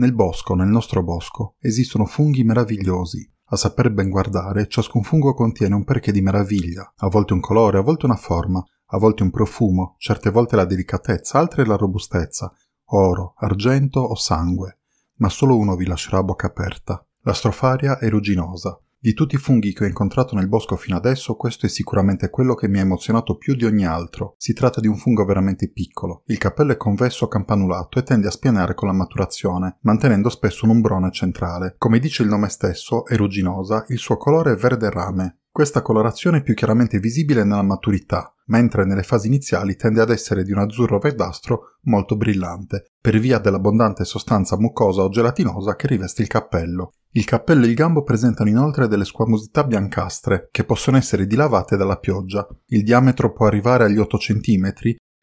Nel bosco, nel nostro bosco, esistono funghi meravigliosi. A saper ben guardare, ciascun fungo contiene un perché di meraviglia, a volte un colore, a volte una forma, a volte un profumo, certe volte la delicatezza, altre la robustezza, oro, argento o sangue. Ma solo uno vi lascerà a bocca aperta. La strofaria è rugginosa, di tutti i funghi che ho incontrato nel bosco fino adesso, questo è sicuramente quello che mi ha emozionato più di ogni altro. Si tratta di un fungo veramente piccolo. Il cappello è convesso campanulato e tende a spianare con la maturazione, mantenendo spesso un ombrone centrale. Come dice il nome stesso, è rugginosa, il suo colore è verde rame. Questa colorazione è più chiaramente visibile nella maturità, mentre nelle fasi iniziali tende ad essere di un azzurro verdastro molto brillante, per via dell'abbondante sostanza mucosa o gelatinosa che riveste il cappello. Il cappello e il gambo presentano inoltre delle squamosità biancastre, che possono essere dilavate dalla pioggia. Il diametro può arrivare agli 8 cm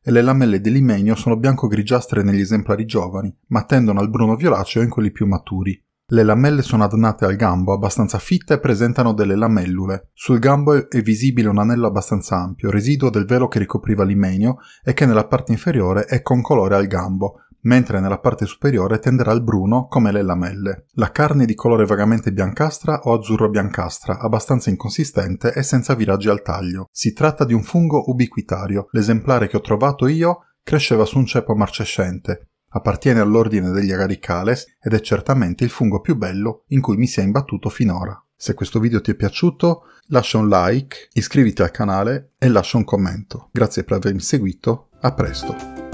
e le lamelle dell'imenio sono bianco-grigiastre negli esemplari giovani, ma tendono al bruno-violaceo in quelli più maturi. Le lamelle sono adnate al gambo, abbastanza fitte e presentano delle lamellule. Sul gambo è visibile un anello abbastanza ampio, residuo del velo che ricopriva l'imenio e che nella parte inferiore è con colore al gambo, mentre nella parte superiore tenderà al bruno come le lamelle. La carne è di colore vagamente biancastra o azzurro biancastra, abbastanza inconsistente e senza viraggi al taglio. Si tratta di un fungo ubiquitario. L'esemplare che ho trovato io cresceva su un ceppo marcescente, Appartiene all'ordine degli Agaricales ed è certamente il fungo più bello in cui mi sia imbattuto finora. Se questo video ti è piaciuto, lascia un like, iscriviti al canale e lascia un commento. Grazie per avermi seguito, a presto!